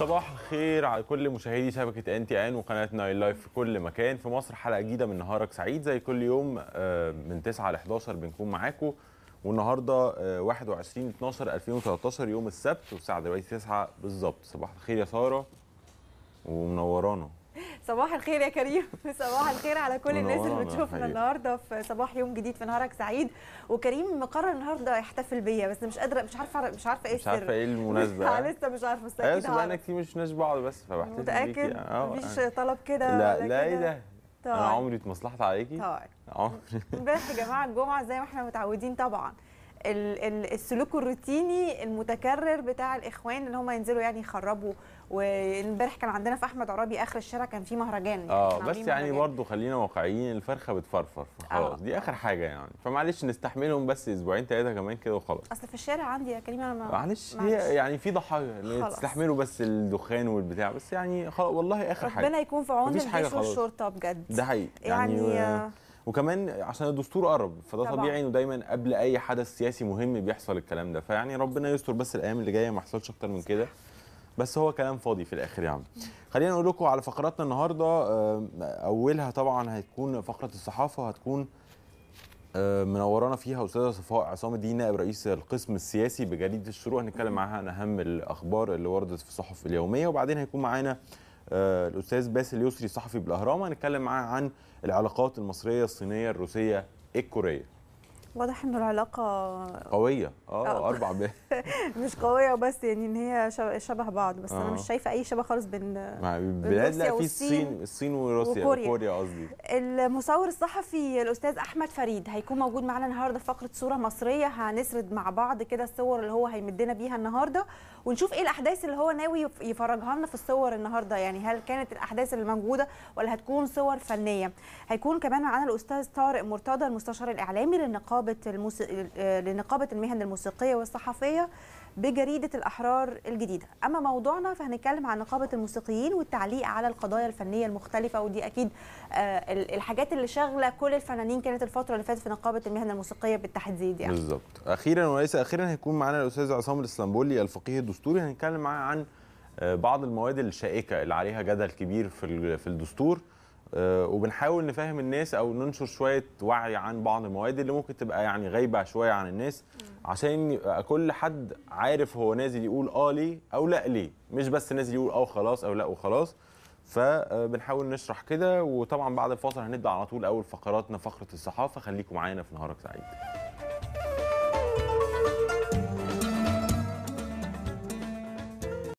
صباح الخير على كل مشاهدي شبكه ان تي ان وقناه ناين لايف في كل مكان في مصر حلقه جديده من نهارك سعيد زي كل يوم آه، من 9 ل 11 بنكون معاكم والنهارده 21 12 2013 يوم السبت والساعه دلوقتي 9 بالظبط صباح الخير يا ساره ومنورانا صباح الخير يا كريم صباح الخير على كل الناس اللي بتشوفنا النهارده في صباح يوم جديد في نهارك سعيد وكريم مقرر النهارده يحتفل بيا بس مش قادره مش عارفه مش عارفه ايه مش عارفه ايه المناسبه لسه مش عارفه بس أيوة، اكيد انا كتير مش ناس بعض بس فبحتفل متاكد آه، آه. مفيش طلب كده لا لا ايه ده انا طيب. عمري اتمصلحت عليكي طبعا آه. عمري امبارح يا جماعه الجمعه زي ما احنا متعودين طبعا السلوك الروتيني المتكرر بتاع الاخوان ان هم ينزلوا يعني يخربوا وامبارح كان عندنا في احمد عرابي اخر الشارع كان في مهرجان اه بس يعني مهرجان. يعني برضه خلينا واقعيين الفرخه بتفرفر خلاص آه. دي اخر حاجه يعني فمعلش نستحملهم بس اسبوعين ثلاثه كمان كده وخلاص اصل في الشارع عندي يا كريم انا ما معلش هي يعني في ضحايا اللي يعني تستحملوا بس الدخان والبتاع بس يعني خلاص والله اخر حاجه ربنا يكون في عون الجيش والشرطه بجد ده حقيقي يعني, يعني آه, آه، وكمان عشان الدستور قرب فده طبعا. طبيعي انه دايما قبل اي حدث سياسي مهم بيحصل الكلام ده فيعني ربنا يستر بس الايام اللي جايه ما يحصلش اكتر من كده بس هو كلام فاضي في الاخر يعني خلينا نقول لكم على فقراتنا النهارده آه، اولها طبعا هتكون فقره الصحافه هتكون آه، منورانا فيها استاذه صفاء عصام الدين نائب رئيس القسم السياسي بجريده الشروق هنتكلم معاها عن اهم الاخبار اللي وردت في الصحف اليوميه وبعدين هيكون معانا آه، الاستاذ باسل يسري صحفي بالاهرام هنتكلم معاه عن العلاقات المصريه الصينيه الروسيه الكوريه واضح انه العلاقه قويه اه, آه. اربع مش قويه وبس يعني ان هي شبه بعض بس آه. انا مش آه. شايفه اي شبه خالص بين بلادنا في الصين الصين وروسيا وكوريا قصدي المصور الصحفي الاستاذ احمد فريد هيكون موجود معانا النهارده في فقره صوره مصريه هنسرد مع بعض كده الصور اللي هو هيمدنا بيها النهارده ونشوف ايه الاحداث اللي هو ناوي يفرجها لنا في الصور النهارده يعني هل كانت الاحداث اللي موجوده ولا هتكون صور فنيه هيكون كمان معانا الاستاذ طارق مرتضى المستشار الاعلامي لنقابه الموسيقى لنقابه المهن الموسيقيه والصحفيه الموسيقيه بجريده الاحرار الجديده اما موضوعنا فهنتكلم عن نقابه الموسيقيين والتعليق على القضايا الفنيه المختلفه ودي اكيد آه، الحاجات اللي شاغله كل الفنانين كانت الفتره اللي فاتت في نقابه المهنه الموسيقيه بالتحديد يعني بالظبط اخيرا وليس اخيرا هيكون معانا الاستاذ عصام الاسطنبولي الفقيه الدستوري هنتكلم معاه عن آه، بعض المواد الشائكه اللي عليها جدل كبير في في الدستور آه، وبنحاول نفهم الناس او ننشر شويه وعي عن بعض المواد اللي ممكن تبقى يعني غايبه شويه عن الناس عشان يبقى كل حد عارف هو نازل يقول اه ليه او لا ليه مش بس نازل يقول اه خلاص او لا وخلاص فبنحاول آه، نشرح كده وطبعا بعد الفاصل هنبدا على طول اول فقراتنا فقره الصحافه خليكم معانا في نهارك سعيد